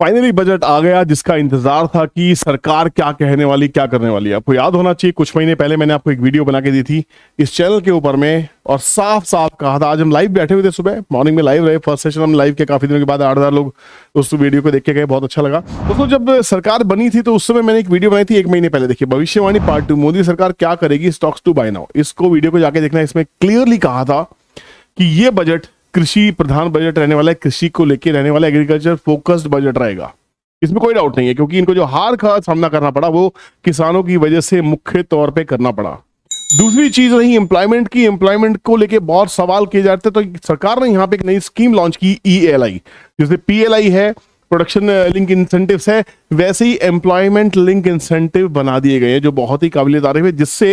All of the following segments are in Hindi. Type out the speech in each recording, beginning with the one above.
फाइनली बजट आ गया जिसका इंतजार था कि सरकार क्या कहने वाली क्या करने वाली है आपको याद होना चाहिए कुछ महीने पहले मैंने आपको एक वीडियो बना के दी थी इस चैनल के ऊपर में और साफ साफ कहा था आज हम लाइव बैठे हुए थे सुबह मॉर्निंग में लाइव रहे फर्स्ट सेशन हम लाइव के काफी दिनों के बाद आठ हजार लोग उस वीडियो को देख के गए बहुत अच्छा लगा दोस्तों जब सरकार बनी थी तो उस समय मैंने एक वीडियो बनाई थी एक महीने पहले देखिए भविष्यवाणी पार्ट टू मोदी सरकार क्या करेगी स्टॉक्स टू बाय नाउ इसको वीडियो को जाके देखना इसमें क्लियरली कहा था कि ये बजट कृषि प्रधान बजट रहने वाला है कृषि को लेकर रहने वाला एग्रीकल्चर फोकस्ड बजट रहेगा इसमें कोई डाउट नहीं है क्योंकि इनको जो हार का सामना करना पड़ा वो किसानों की वजह से मुख्य तौर पे करना पड़ा दूसरी चीज रही एम्प्लॉयमेंट की एम्प्लॉयमेंट को लेके बहुत सवाल किए जाते तो सरकार ने यहाँ पे एक नई स्कीम लॉन्च की ई एल आई जैसे पी एल आई है प्रोडक्शन लिंक इंसेंटिव है वैसे ही एम्प्लॉयमेंट लिंक इंसेंटिव बना दिए गए हैं जो बहुत ही आ रही है जिससे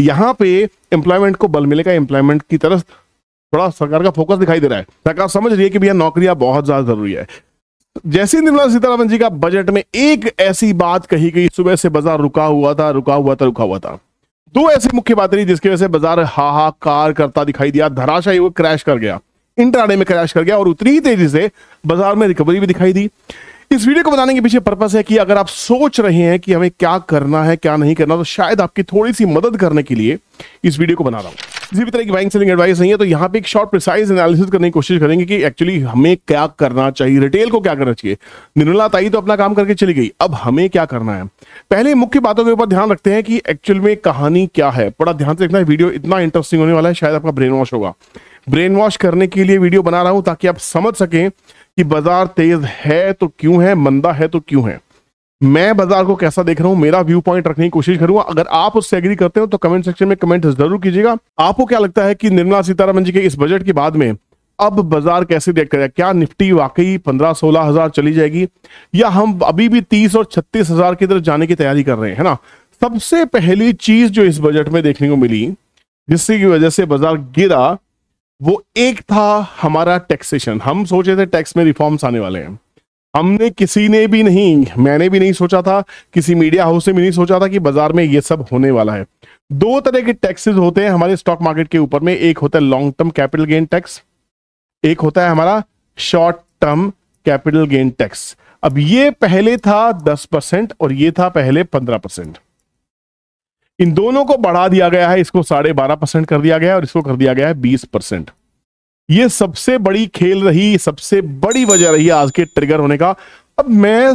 यहाँ पे एम्प्लॉयमेंट को बल मिलेगा एम्प्लॉयमेंट की तरफ थोड़ा सरकार का फोकस दिखाई दे रहा है सरकार समझ रही है कि भैया नौकरियां बहुत ज्यादा जरूरी है जैसे निर्मला सीतारामन जी का बजट में एक ऐसी बात कही गई सुबह से बाजार रुका हुआ था रुका हुआ था रुका हुआ था दो ऐसी मुख्य बात रही जिसकी वजह से बाजार हाहाकार करता दिखाई दिया धराशाही वो क्रैश कर गया इंट्राडे में क्रैश कर गया और उतनी ही तेजी से बाजार में रिकवरी भी दिखाई दी इस वीडियो को बनाने के पीछे पर्पस है कि अगर आप सोच रहे हैं कि हमें क्या करना है क्या नहीं करना तो शायद आपकी थोड़ी सी मदद करने के लिए इस वीडियो को बना रहा हूं किसी भी तरह की बैंक सेलिंग एडवाइस नहीं है तो यहाँ पे एक शॉर्ट प्रिसाइज एनालिसिस करने की कोशिश करेंगे कि एक्चुअली हमें क्या करना चाहिए रिटेल को क्या करना चाहिए निर्मला ताई तो अपना काम करके चली गई अब हमें क्या करना है पहले मुख्य बातों के ऊपर ध्यान रखते हैं कि एक्चुअल में कहानी क्या है बड़ा ध्यान से देखना वीडियो इतना इंटरेस्टिंग होने वाला है शायद आपका ब्रेन वॉश होगा ब्रेन वॉश करने के लिए वीडियो बना रहा हूं ताकि आप समझ सकें कि बाजार तेज है तो क्यों है मंदा है तो क्यों है मैं बाजार को कैसा देख रहा हूं मेरा व्यू पॉइंट रखने की कोशिश करूंगा अगर आप उससे एग्री करते हो तो कमेंट सेक्शन में कमेंट जरूर कीजिएगा आपको क्या लगता है कि निर्मला सीतारामन जी के इस बजट के बाद में अब बाजार कैसे रिएक्ट करेगा क्या निफ्टी वाकई पंद्रह सोलह हजार चली जाएगी या हम अभी भी तीस और छत्तीस हजार की तरफ जाने की तैयारी कर रहे हैं ना सबसे पहली चीज जो इस बजट में देखने को मिली जिसकी वजह से बाजार गिरा वो एक था हमारा टैक्सेशन हम सोचे थे टैक्स में रिफॉर्म्स आने वाले हैं हमने किसी ने भी नहीं मैंने भी नहीं सोचा था किसी मीडिया हाउस ने भी नहीं सोचा था कि बाजार में ये सब होने वाला है दो तरह के टैक्सेस होते हैं हमारे स्टॉक मार्केट के ऊपर में एक होता है long term capital gain tax एक होता है हमारा short term capital gain tax अब ये पहले था दस परसेंट और ये था पहले पंद्रह परसेंट इन दोनों को बढ़ा दिया गया है इसको साढ़े बारह परसेंट कर दिया गया है और इसको कर दिया गया है बीस परसेंट ये सबसे बड़ी खेल रही सबसे बड़ी वजह रही आज के ट्रिगर होने का अब मैं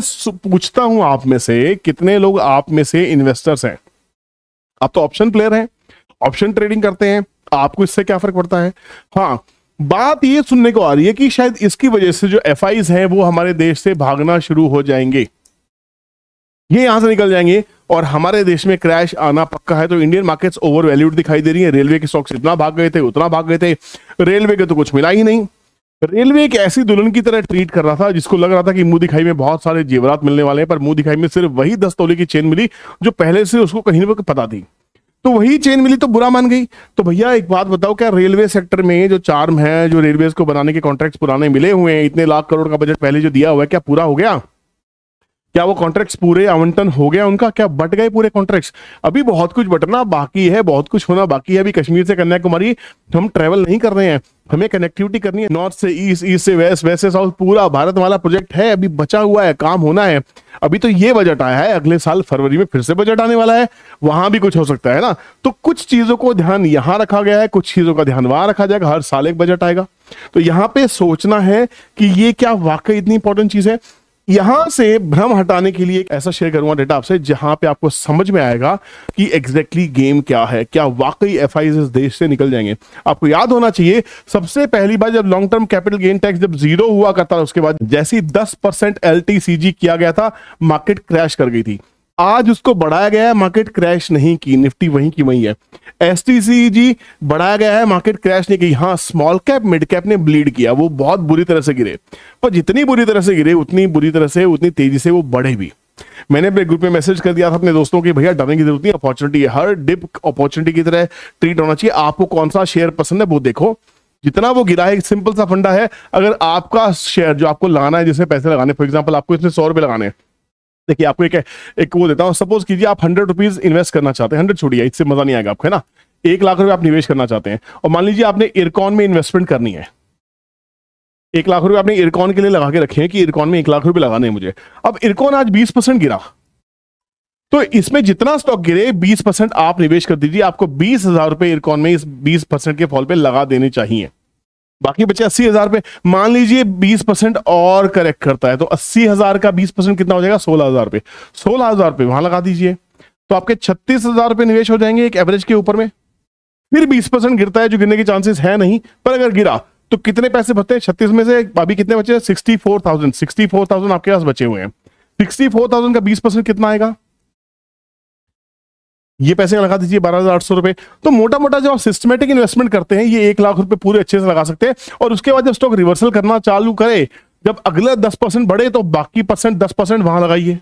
पूछता हूं आप में से कितने लोग आप में से इन्वेस्टर्स हैं आप तो ऑप्शन प्लेयर हैं ऑप्शन ट्रेडिंग करते हैं आपको इससे क्या फर्क पड़ता है हाँ बात ये सुनने को आ रही है कि शायद इसकी वजह से जो एफ हैं वो हमारे देश से भागना शुरू हो जाएंगे ये यहां से निकल जाएंगे और हमारे देश में क्रैश आना पक्का है तो इंडियन मार्केट्स ओवर वैल्यूड दिखाई दे रही है रेलवे के स्टॉक्स इतना भाग गए थे उतना भाग गए थे रेलवे का तो कुछ मिला ही नहीं रेलवे एक ऐसी दुल्हन की तरह ट्रीट कर रहा था जिसको लग रहा था कि मुंह दिखाई में बहुत सारे जेवरात मिलने वाले हैं पर मुंह दिखाई में सिर्फ वही दस तोले की चेन मिली जो पहले से उसको कहीं ना कहीं पता थी तो वही चेन मिली तो बुरा मान गई तो भैया एक बात बताओ क्या रेलवे सेक्टर में जो चार्म है जो रेलवे को बनाने के कॉन्ट्रैक्ट पुराने मिले हुए हैं इतने लाख करोड़ का बजट पहले जो दिया हुआ है क्या पूरा हो गया क्या वो कॉन्ट्रैक्ट्स पूरे आवंटन हो गया उनका क्या बट गए पूरे कॉन्ट्रैक्ट्स अभी बहुत कुछ बटना बाकी है बहुत कुछ होना बाकी है अभी कश्मीर से कन्याकुमारी हम ट्रेवल नहीं कर रहे हैं हमें कनेक्टिविटी करनी है नॉर्थ से ईस्ट ईस्ट से वेस्ट वेस्ट से साउथ पूरा भारत वाला प्रोजेक्ट है अभी बचा हुआ है काम होना है अभी तो ये बजट आया है अगले साल फरवरी में फिर से बजट आने वाला है वहां भी कुछ हो सकता है ना तो कुछ चीजों को ध्यान यहाँ रखा गया है कुछ चीजों का ध्यान वहां रखा जाएगा हर साल एक बजट आएगा तो यहाँ पे सोचना है कि ये क्या वाकई इतनी इंपॉर्टेंट चीज है यहां से भ्रम हटाने के लिए एक ऐसा शेयर करूंगा डेटा आपसे जहां पे आपको समझ में आएगा कि एग्जैक्टली exactly गेम क्या है क्या वाकई एफ इस देश से निकल जाएंगे आपको याद होना चाहिए सबसे पहली बार जब long term capital gain tax जब जीरो हुआ करता था उसके बाद जैसी दस परसेंट किया गया था मार्केट क्रैश कर गई थी आज उसको बढ़ाया गया है मार्केट क्रैश नहीं की निफ्टी वहीं की वहीं है एस जी बढ़ाया गया है मार्केट क्रैश नहीं की हाँ स्मॉल कैप मिड कैप ने ब्लीड किया वो बहुत बुरी तरह से गिरे पर जितनी बुरी तरह से गिरे उतनी बुरी तरह से उतनी तेजी से वो बढ़े भी मैंने अपने ग्रुप में मैसेज कर दिया था अपने दोस्तों की भैया डरने की जरूरत नहीं अपॉर्चुनिटी है हर डिप अपॉर्चुनिटी की तरह ट्रीट होना चाहिए आपको कौन सा शेयर पसंद है वो देखो जितना वो गिरा है सिंपल सा फंडा है अगर आपका शेयर जो आपको लगाना है जिसमें पैसे लगाने फॉर एग्जाम्पल आपको इसमें सौ रुपए लगाने हैं देखिए आपको एक एक वो देता हूँ सपोज कीजिए आप हंड्रेड रुपीज इन्वेस्ट करना चाहते हैं हंड्रेड छोड़िए इससे मजा नहीं आएगा आपको है ना एक लाख रुपए आप निवेश करना चाहते हैं और मान लीजिए आपने इरकॉन में इन्वेस्टमेंट करनी है एक लाख रुपए आपने इरकॉन के लिए लगा के रखे हैं कि इरकॉन में एक लाख रुपए लगाने हैं मुझे अब इरकॉन आज बीस परसेंट गिरा तो इसमें जितना स्टॉक गिरे बीस परसेंट आप निवेश कर दीजिए आपको बीस हजार रुपए इरकॉन में इस बीस परसेंट के फॉल पे लगा देने चाहिए बाकी बचे अस्सी हजार पे मान लीजिए बीस परसेंट और करेक्ट करता है तो अस्सी हजार का बीस परसेंट कितना हो जाएगा सोलह हजार पे सोलह हजार पे वहां लगा दीजिए तो आपके छत्तीस हजार रुपये निवेश हो जाएंगे एक एवरेज के ऊपर में फिर बीस परसेंट गिरता है जो गिरने के चांसेस है नहीं पर अगर गिरा तो कितने पैसे बचते हैं छत्तीस में से अभी कितने बचे sixty four thousand sixty four thousand आपके पास बचे हुए हैं सिक्सटी फोर थाउजेंड का बीस परसेंट कितना आएगा ये पैसे लगा दीजिए बारह हजार आठ सौ रुपए तो मोटा मोटा जो आप सिस्टमेटिक इन्वेस्टमेंट करते हैं ये एक लाख रुपए पूरे अच्छे से लगा सकते हैं और उसके बाद जब स्टॉक रिवर्सल करना चालू करे जब अगला दस परसेंट बढ़े तो बाकी परसेंट दस परसेंट वहां लगाइए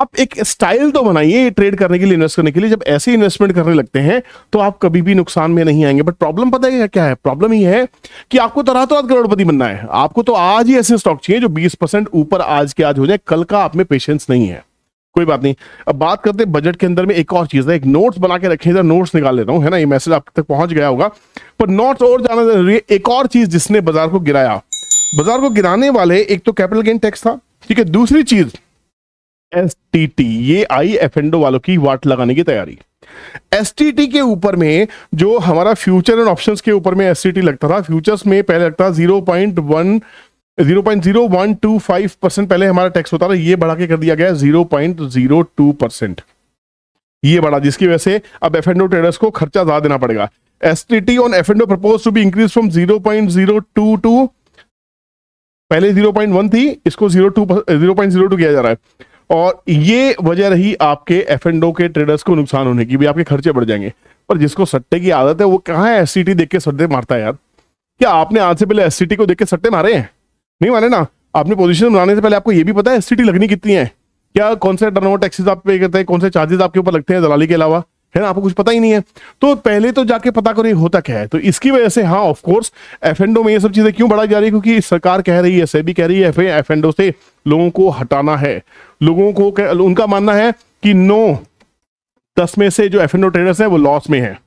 आप एक स्टाइल तो बनाइए ट्रेड करने के लिए इन्वेस्ट करने के लिए जब ऐसे इन्वेस्टमेंट करने लगते हैं तो आप कभी भी नुकसान में नहीं आएंगे बट प्रॉब्लम पता है क्या है प्रॉब्लम ये है कि आपको तरह तरह करोड़पति बनना है आपको तो आज ही ऐसे स्टॉक चाहिए जो बीस परसेंट ऊपर आज के आज हो जाए कल का आप में पेशेंस नहीं है कोई बात नहीं अब बात करते हैं बजट के अंदर में एक और चीज है एक नोट्स बना के रखे नोट्स निकाल लेता हूं है ना ये मैसेज आप तक पहुंच गया होगा पर नोट्स और जाना जरूरी है एक और चीज जिसने बाजार को गिराया बाजार को गिराने वाले एक तो कैपिटल गेन टैक्स था ठीक है दूसरी चीज एस ये आई एफ वालों की वाट लगाने की तैयारी एस के ऊपर में जो हमारा फ्यूचर एंड ऑप्शंस के ऊपर में एस लगता था फ्यूचर्स में पहले लगता था zero point one zero point zero one two five percent पहले हमारा टैक्स होता था ये बढ़ा के कर दिया गया zero point zero two percent ये बढ़ा जिसकी वजह से अब एफ एंडो ट्रेडर्स को खर्चा ज्यादा देना पड़ेगा S T T on F and O propose to be increase from zero point zero two to पहले जीरो पॉइंट वन थी इसको zero to zero point zero two किया जा रहा है और ये वजह रही आपके एफ एंडो के ट्रेडर्स को नुकसान होने की भी आपके खर्चे बढ़ जाएंगे पर जिसको सट्टे की आदत है वो कहाँ है एस टी टी देख के सट्टे मारता है यार क्या आपने आज से पहले एस टी टी को देख के सट्टे मारे हैं नहीं माने ना आपने पोजीशन बनाने से पहले आपको ये भी पता है सिटी लगनी कितनी है क्या कौन से टर्न ओवर टैक्सेज आप पे करते हैं कौन से चार्जेस आपके ऊपर लगते हैं दलाली के अलावा है ना आपको कुछ पता ही नहीं है तो पहले तो जाके पता करो ये होता क्या है तो इसकी वजह से हाँ ऑफकोर्स एफ एंडो में ये सब चीजें क्यों बढ़ाई जा रही है क्योंकि सरकार कह रही है सेबी कह रही है एफ एंडो से लोगों को हटाना है लोगों को कह, उनका मानना है कि नो दस में से जो एफ एंडो ट्रेडर्स है वो लॉस में है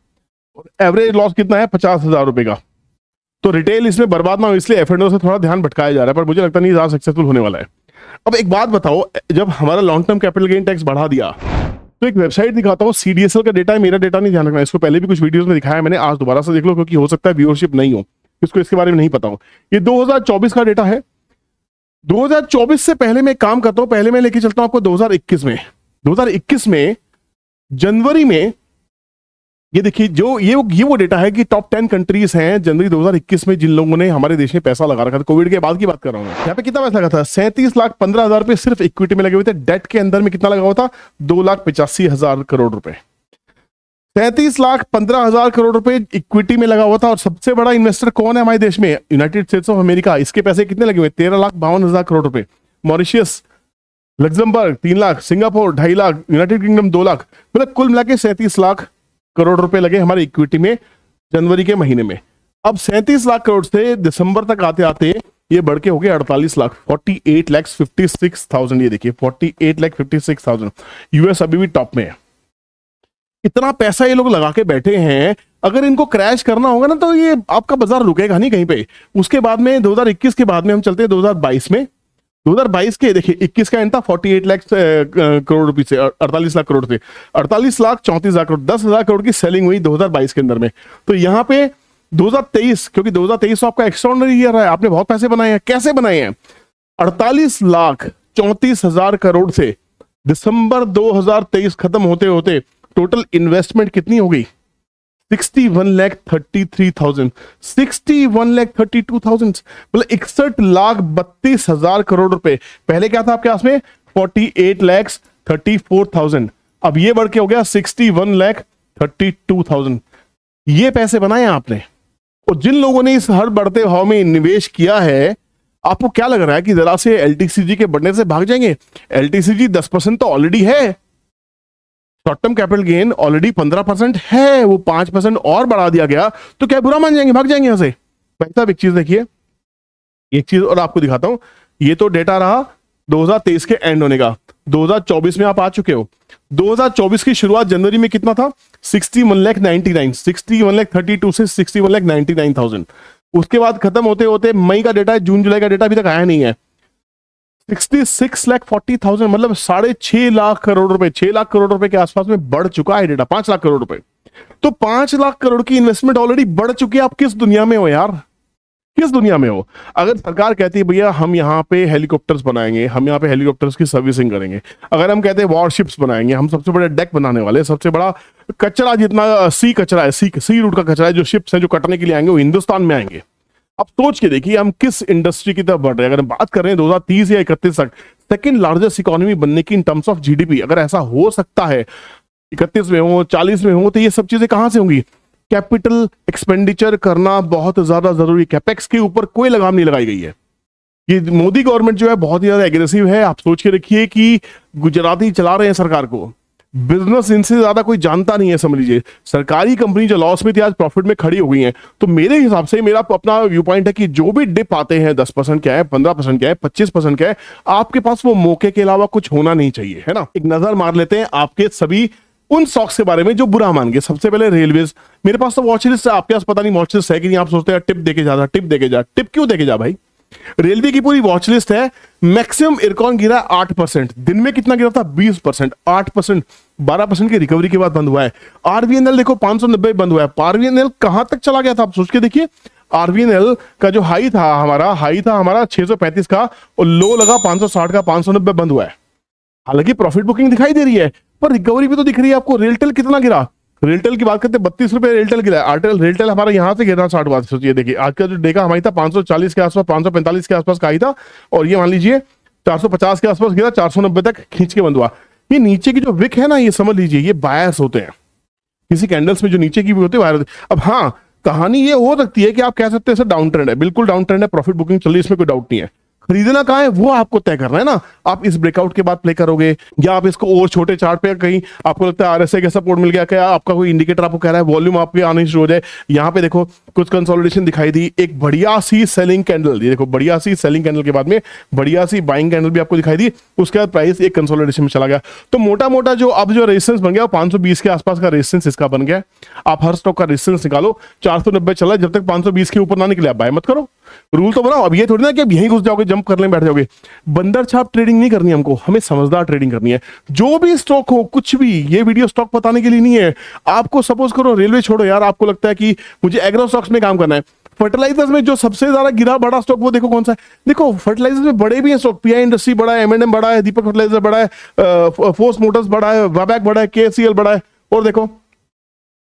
एवरेज लॉस कितना है पचास हजार रुपए का तो रिटेल इसमें बर्बाद ना हो इसलिए एफ से थोड़ा ध्यान भटकाया जा रहा है पर मुझे लगता नहीं ज्यादा सक्सेसफुल होने वाला है अब एक बात बताओ जब हमारा long term capital gain tax बढ़ा दिया तो एक वेबसाइट दिखाता हूँ सीडीएसएल का डेटा है मेरा डेटा नहीं ध्यान रखना इसको पहले भी कुछ वीडियोस में दिखाया मैंने आज दोबारा से देख लो क्योंकि हो सकता है व्यूअरशिप नहीं हो इसको इसके बारे में नहीं पता हो ये 2024 का डेटा है 2024 से पहले मैं काम करता हूँ पहले मैं लेके चलता हूँ आपको दो में दो में जनवरी में ये देखिए जो ये ये वो डेटा है कि टॉप टेन कंट्रीज हैं जनवरी 2021 में जिन लोगों ने हमारे देश में पैसा लगा रखा था कोविड के बाद की बात कर रहा हूँ यहाँ पे कितना पैसा लगा था सैंतीस लाख पंद्रह हजार रुपये सिर्फ इक्विटी में लगे हुए थे डेट के अंदर में कितना लगा हुआ था दो लाख पचासी हजार करोड़ रुपए सैंतीस लाख पंद्रह हजार करोड़ रुपए इक्विटी में लगा हुआ था और सबसे बड़ा इन्वेस्टर कौन है हमारे देश में यूनाइटेड स्टेट्स ऑफ अमेरिका इसके पैसे कितने लगे हुए तेरह लाख बावन हजार करोड़ रुपए मॉरिशियस लग्जमबर्ग तीन लाख सिंगापुर ढाई लाख यूनाइटेड किंगडम दो लाख मतलब कुल मिला के सैंतीस लाख करोड़ रुपए लगे हमारे इक्विटी में जनवरी के महीने में अब सैंतीस लाख करोड़ से दिसंबर तक आते आते ये बढ़ के हो गए अड़तालीस lakh forty eight lakh fifty six thousand ये देखिए forty eight lakh fifty six thousand US अभी भी टॉप में है इतना पैसा ये लोग लगा के बैठे हैं अगर इनको क्रैश करना होगा ना तो ये आपका बाजार रुकेगा नहीं कहीं पे उसके बाद में 2021 के बाद में हम चलते हैं 2022 में दो हजार बाईस के देखिए 21 का एंड था 48 लाख करोड़ रुपए से 48 लाख करोड़ से 48 लाख चौंतीस हजार करोड़ दस हजार करोड़ की सेलिंग हुई 2022 के अंदर में तो यहाँ पे 2023 क्योंकि 2023 आपका एक्स्ट्रॉनरी ईयर है आपने बहुत पैसे बनाए हैं कैसे बनाए हैं 48 लाख चौंतीस हजार करोड़ से दिसंबर 2023 खत्म होते होते टोटल इन्वेस्टमेंट कितनी हो गई sixty one lakh thirty three thousand sixty one lakh thirty two thousand मतलब इकसठ लाख बत्तीस हजार करोड़ रुपए पहले क्या था आपके पास में forty eight lakhs thirty four thousand अब ये बढ़ के हो गया sixty one lakh thirty two thousand ये पैसे बनाए आपने और जिन लोगों ने इस हर बढ़ते भाव में निवेश किया है आपको क्या लग रहा है कि जरा से एल के बढ़ने से भाग जाएंगे एल टी तो ऑलरेडी है short term capital gain already पंद्रह परसेंट है वो पांच परसेंट और बढ़ा दिया गया तो क्या बुरा मान जाएंगे भाग जाएंगे यहां से भाई साहब एक चीज देखिए एक चीज और आपको दिखाता हूं ये तो डेटा रहा 2023 के एंड होने का 2024 में आप आ चुके हो 2024 की शुरुआत जनवरी में कितना था 61 लाख 99 61 लाख 32 से 61 लाख 99,000 उसके बाद खत्म होते होते मई का डेटा है जून जुलाई का डेटा अभी तक आया नहीं है sixty six lakh forty thousand मतलब साढ़े छह लाख करोड़ रुपए छह लाख करोड़ रुपए के आसपास में बढ़ चुका है डेटा पांच लाख करोड़ रुपए तो पांच लाख करोड़ की इन्वेस्टमेंट ऑलरेडी बढ़ चुकी है आप किस दुनिया में हो यार किस दुनिया में हो अगर सरकार कहती है भैया हम यहाँ पे हेलीकॉप्टर्स बनाएंगे हम यहाँ पे हेलीकॉप्टर्स की सर्विसिंग करेंगे अगर हम कहते हैं वॉरशिप्स बनाएंगे हम सबसे बड़े डेक बनाने वाले सबसे बड़ा कचरा जितना सी uh, कचरा है सी सी रूट का कचरा है जो शिप्स हैं जो कटने के लिए आएंगे वो हिंदुस्तान में आएंगे अब सोच के देखिए हम किस इंडस्ट्री की तरफ बढ़ रहे हैं अगर हम बात कर रहे हैं 2030 या इकतीस तक सेकेंड लार्जेस्ट इकोनॉमी बनने की इन टर्म्स ऑफ जीडीपी अगर ऐसा हो सकता है इकतीस में हो चालीस में हो तो ये सब चीजें कहां से होंगी कैपिटल एक्सपेंडिचर करना बहुत ज्यादा जरूरी कैपेक्स के ऊपर कोई लगाम नहीं लगाई गई है ये मोदी गवर्नमेंट जो है बहुत ही ज्यादा एग्रेसिव है आप सोच के रखिए कि गुजराती चला रहे हैं सरकार को बिजनेस इनसे ज्यादा कोई जानता नहीं है समझ लीजिए सरकारी कंपनी जो लॉस में थी आज प्रॉफिट में खड़ी हो गई है तो मेरे हिसाब से मेरा अपना व्यू पॉइंट है कि जो भी डिप आते हैं दस परसेंट क्या है पंद्रह परसेंट क्या है पच्चीस परसेंट क्या है आपके पास वो मौके के अलावा कुछ होना नहीं चाहिए है ना एक नजर मार लेते हैं आपके सभी उन स्टॉक्स के बारे में जो बुरा मान गए सबसे पहले रेलवे मेरे पास तो वॉचलिस्ट है आपके पास पता नहीं वॉचलिस्ट है कि नहीं आप सोचते हैं टिप देके जा टिप देके जा टिप क्यों देके जा भाई रेलवे की पूरी वॉचलिस्ट है मैक्सिमम इरकॉन गिरा आठ परसेंट दिन में कितना गिरा था बीस परसेंट आठ परसेंट बारह परसेंट की रिकवरी के बाद बंद हुआ है आरवीएनएल देखो पांच सौ नब्बे बंद हुआ है आरवीएनएल कहां तक चला गया था आप सोच के देखिए आरवीएनएल का जो हाई था हमारा हाई था हमारा पैंतीस का और लो लगा साठ का नब्बे बंद हुआ है हालांकि प्रॉफिट बुकिंग दिखाई दे रही है पर रिकवरी भी तो दिख रही है आपको रेलटेल कितना गिरा रेलटेल की बात करते हैं बत्तीस रुपए रेलटेल गिरा आरटेल रेलटेल हमारा यहाँ से गिरना साठ बात सोचिए देखिए आज का जो डेगा हमारी था चालीस के आसपास पैंतालीस के आसपास का ही था और ये मान लीजिए पचास के आसपास गिरा नब्बे तक खींच के बंद हुआ ये नीचे की जो विक है ना ये समझ लीजिए ये बायस होते हैं किसी कैंडल्स में जो नीचे की भी होते हैं अब हाँ कहानी ये हो सकती है कि आप कह सकते हैं सर डाउन ट्रेंड है बिल्कुल डाउन ट्रेंड है प्रॉफिट बुकिंग चल रही इसमें कोई डाउट नहीं है खरीदना कहा है वो आपको तय करना है ना आप इस ब्रेकआउट के बाद प्ले करोगे या आप इसको और छोटे चार्ट पे कहीं आपको लगता है आरएसआई का सपोर्ट मिल गया क्या आपका कोई इंडिकेटर आपको कह रहा है वॉल्यूम आपके आने शुरू हो जाए यहाँ पे देखो कुछ कंसोलिडेशन दिखाई दी एक बढ़िया सी सेलिंग कैंडल दी देखो बढ़िया सी सेलिंग कैंडल के बाद में बढ़िया सी बाइंग कैंडल भी आपको दिखाई दी उसके बाद प्राइस एक कंसोलिडेशन में चला गया तो मोटा मोटा जो अब जो रेजिस्टेंस बन गया पांच 520 के आसपास का रेजिस्टेंस इसका बन गया आप हर स्टॉक का रेजिस्टेंस निकालो चार चला जब तक पांच के ऊपर ना निकले आप बाय मत करो रूल तो बनाओ अब ये थोड़ी ना कि अब यहीं घुस जाओगे जंप करने बैठ जाओगे बंदर छाप ट्रेडिंग नहीं करनी हमको हमें समझदार ट्रेडिंग करनी है जो भी स्टॉक हो कुछ भी ये वीडियो स्टॉक बताने के लिए नहीं है आपको सपोज करो रेलवे छोड़ो यार आपको लगता है कि मुझे एग्रो स्टॉक्स में काम करना है फर्टिलाइजर्स में जो सबसे ज्यादा गिरा बड़ा स्टॉक वो देखो कौन सा है देखो फर्टिलाइजर्स में बड़े भी हैं स्टॉक पीआई इंडस्ट्री बड़ा है एमएनएम बड़ा है दीपक फर्टिलाइजर बड़ा है फोर्स मोटर्स बड़ा है वाबैक बड़ा है केसीएल बड़ा है और देखो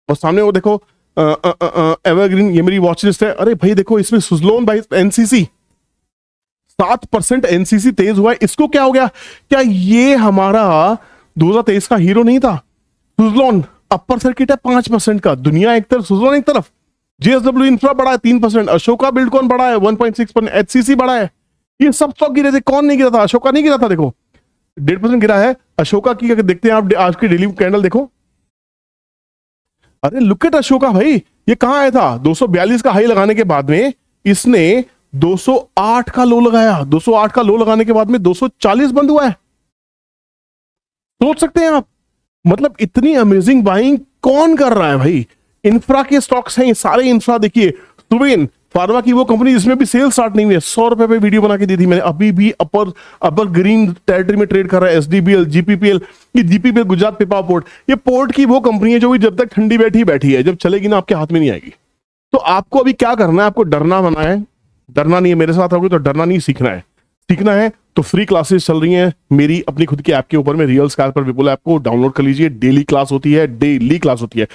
और सामने वो देखो एवरग्रीन ये मेरी वॉच लिस्ट है अरे भाई देखो इसमें सुजलोन भाई एनसीसी सात परसेंट एनसीसी तेज हुआ है इसको क्या हो गया क्या ये हमारा 2023 का हीरो नहीं था सुजलोन अपर सर्किट है पांच परसेंट का दुनिया एक तरफ सुजलोन एक तरफ जेएसडब्ल्यू इंफ्रा बढ़ा है तीन परसेंट अशोका बिल्डकॉन बढ़ा है one point six percent HCC बढ़ा है ये सब स्टॉक गिरे थे कौन नहीं गिरा था अशोका नहीं गिरा था देखो डेढ़ परसेंट गिरा है अशोका की अगर देखते हैं आप आज की डेली कैंडल देखो अरे लुक एट अशोका भाई ये कहां आया था 242 का हाई लगाने के बाद में इसने 208 का लो लगाया 208 का लो लगाने के बाद में 240 बंद हुआ है सोच सकते हैं आप मतलब इतनी अमेजिंग बाइंग कौन कर रहा है भाई इंफ्रा के स्टॉक्स हैं सारे इंफ्रा देखिए सुवेन फार्मा की वो कंपनी जिसमें भी सेल स्टार्ट नहीं हुई है सौ रुपए पे वीडियो बना के दी थी मैंने अभी भी अपर अपर ग्रीन टेरिटरी में ट्रेड कर रहा है एसडीबीएल जीपीपीएल ये जीपीपीएल गुजरात पिपा पोर्ट ये पोर्ट की वो कंपनी है जो भी जब तक ठंडी बैठी बैठी है जब चलेगी ना आपके हाथ में नहीं आएगी तो आपको अभी क्या करना है आपको डरना बना है डरना नहीं है मेरे साथ आओगे तो डरना नहीं सीखना है सीखना है तो फ्री क्लासेस चल रही हैं मेरी अपनी खुद की ऐप के ऊपर में रियल स्कैल पर विपुल ऐप को डाउनलोड कर लीजिए डेली क्लास होती है डेली क्लास होती है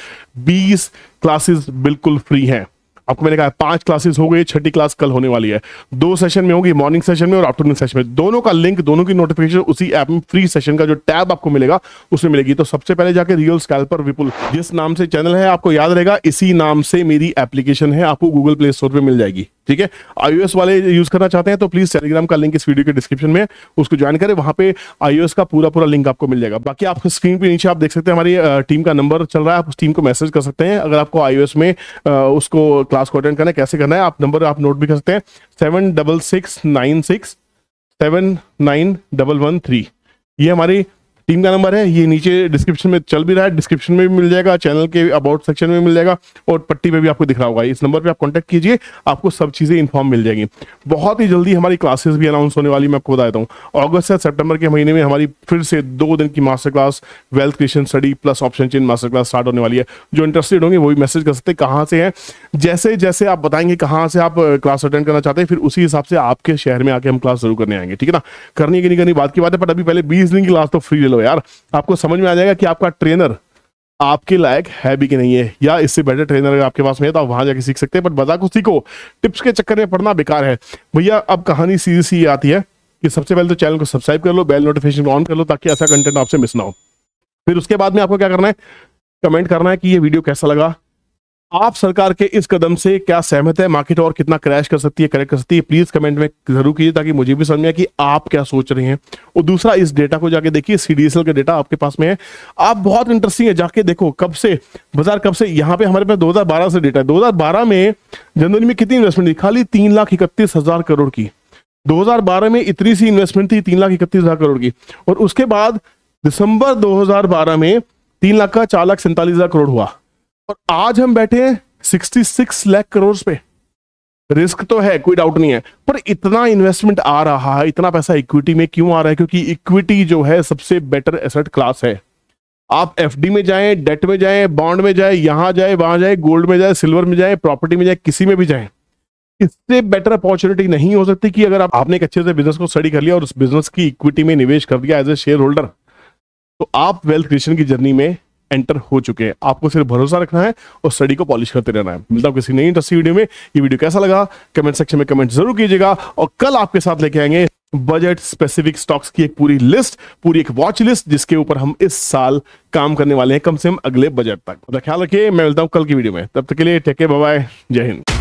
बीस क्लासेस बिल्कुल फ्री हैं आपको मैंने कहा पांच क्लासेस हो गई छठी क्लास कल होने वाली है दो सेशन में होगी मॉर्निंग सेशन में और आफ्टरनून सेशन में दोनों का लिंक दोनों की नोटिफिकेशन उसी ऐप में फ्री सेशन का जो टैब आपको मिलेगा उसमें मिलेगी तो सबसे पहले जाके रियल स्कैल्पर विपुल जिस नाम से चैनल है आपको याद रहेगा इसी नाम से मेरी एप्लीकेशन है आपको गूगल प्ले स्टोर पर मिल जाएगी ठीक है आईओएस वाले यूज करना चाहते हैं तो प्लीज टेलीग्राम का लिंक इस वीडियो के डिस्क्रिप्शन में उसको ज्वाइन करें वहां पे आईओएस का पूरा पूरा लिंक आपको मिल जाएगा बाकी आप स्क्रीन पे नीचे आप देख सकते हैं हमारी टीम का नंबर चल रहा है आप उस टीम को मैसेज कर सकते हैं अगर आपको आईओएस में उसको क्लास को अटेंड करना है कैसे करना है आप नंबर आप नोट भी कर सकते हैं seven double six nine six seven nine double one three ये हमारी टीम का नंबर है ये नीचे डिस्क्रिप्शन में चल भी रहा है डिस्क्रिप्शन में भी मिल जाएगा चैनल के अबाउट सेक्शन में मिल जाएगा और पट्टी में भी आपको दिख रहा होगा इस नंबर पर आप कॉन्टैक्ट कीजिए आपको सब चीज़ें इन्फॉर्म मिल जाएगी बहुत ही जल्दी हमारी क्लासेस भी अनाउंस होने वाली मैं आपको बता देता हूँ अगस्त या सेप्टेम्बर के महीने में हमारी फिर से दो दिन की master class wealth creation study plus option chain master class start होने वाली है जो इंटरेस्टेड होंगे वो भी मैसेज कर सकते हैं कहाँ से हैं जैसे जैसे आप बताएंगे कहाँ से आप क्लास अटेंड करना चाहते हैं फिर उसी हिसाब से आपके शहर में आके हम क्लास शुरू करने आएंगे ठीक है ना करनी की नहीं करनी बात की बात है पर अभी पहले बीस दिन की क्लास तो फ्री लो यार आपको समझ में आ जाएगा कि आपका ट्रेनर आपके लायक है भी कि नहीं है या इससे बेटर ट्रेनर अगर आपके पास में है तो आप वहां जाके सीख सकते हैं बट बता को सीखो टिप्स के चक्कर में पढ़ना बेकार है भैया अब कहानी सीधी सी आती है कि सबसे पहले तो चैनल को सब्सक्राइब कर लो बेल नोटिफिकेशन ऑन कर लो ताकि ऐसा कंटेंट आपसे मिस ना हो फिर उसके बाद में आपको क्या करना है कमेंट करना है कि ये वीडियो कैसा लगा आप सरकार के इस कदम से क्या सहमत है मार्केट और कितना क्रैश कर सकती है करेक्ट कर सकती है प्लीज कमेंट में जरूर कीजिए ताकि मुझे भी समझ में आए कि आप क्या सोच रहे हैं और दूसरा इस डेटा को जाके देखिए सीडीएसएल का डेटा आपके पास में है आप बहुत इंटरेस्टिंग है जाके देखो कब से बाजार कब से यहाँ पे हमारे पास बारह से डेटा है बारह में जनवरी में कितनी इन्वेस्टमेंट थी खाली तीन लाख इकतीस हजार करोड़ की बारह में इतनी सी इन्वेस्टमेंट थी तीन लाख इकतीस हजार करोड़ की और उसके बाद दिसंबर बारह में तीन लाख का चार लाख सैंतालीस हजार करोड़ हुआ और आज हम बैठे हैं सिक्सटी सिक्स लैख करोड़ पे रिस्क तो है कोई डाउट नहीं है पर इतना इन्वेस्टमेंट आ रहा है इतना पैसा इक्विटी में क्यों आ रहा है क्योंकि इक्विटी जो है सबसे बेटर एसेट क्लास है आप एफ में जाए डेट में जाए बॉन्ड में जाए यहां जाए वहां जाए गोल्ड में जाए सिल्वर में जाए प्रॉपर्टी में जाए किसी में भी जाए इससे बेटर अपॉर्चुनिटी नहीं हो सकती कि अगर आप आपने एक अच्छे से बिजनेस को स्टडी कर लिया और उस बिजनेस की इक्विटी में निवेश कर दिया एज ए शेयर होल्डर तो आप वेल्थ क्रिएशन की जर्नी में एंटर हो चुके हैं आपको सिर्फ भरोसा रखना है और स्टडी को पॉलिश करते रहना है मिलता हूँ किसी नई इंटरेस्टिंग वीडियो में ये वीडियो कैसा लगा कमेंट सेक्शन में कमेंट जरूर कीजिएगा और कल आपके साथ लेके आएंगे बजट स्पेसिफिक स्टॉक्स की एक पूरी लिस्ट पूरी एक वॉच लिस्ट जिसके ऊपर हम इस साल काम करने वाले हैं कम से कम अगले बजट तक ख्याल रखिए मैं मिलता हूँ कल की वीडियो में तब तक के लिए टेके बाय जय हिंद